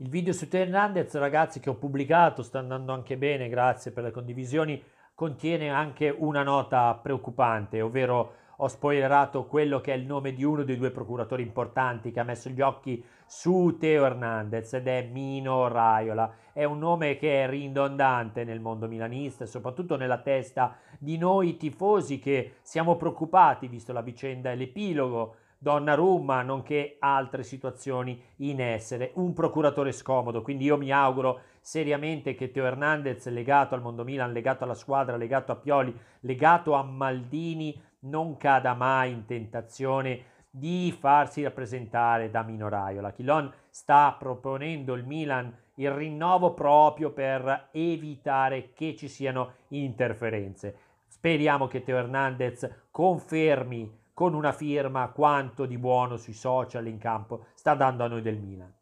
Il video su Teo Hernandez, ragazzi, che ho pubblicato, sta andando anche bene, grazie per le condivisioni, contiene anche una nota preoccupante, ovvero ho spoilerato quello che è il nome di uno dei due procuratori importanti che ha messo gli occhi su Teo Hernandez ed è Mino Raiola. È un nome che è rindondante nel mondo milanista e soprattutto nella testa di noi tifosi che siamo preoccupati visto la vicenda e l'epilogo Donnarumma, nonché altre situazioni in essere, un procuratore scomodo, quindi io mi auguro seriamente che Teo Hernandez legato al Mondo Milan, legato alla squadra, legato a Pioli, legato a Maldini non cada mai in tentazione di farsi rappresentare da Minoraiola. Chilon sta proponendo il Milan il rinnovo proprio per evitare che ci siano interferenze. Speriamo che Teo Hernandez confermi con una firma quanto di buono sui social in campo sta dando a noi del Milan.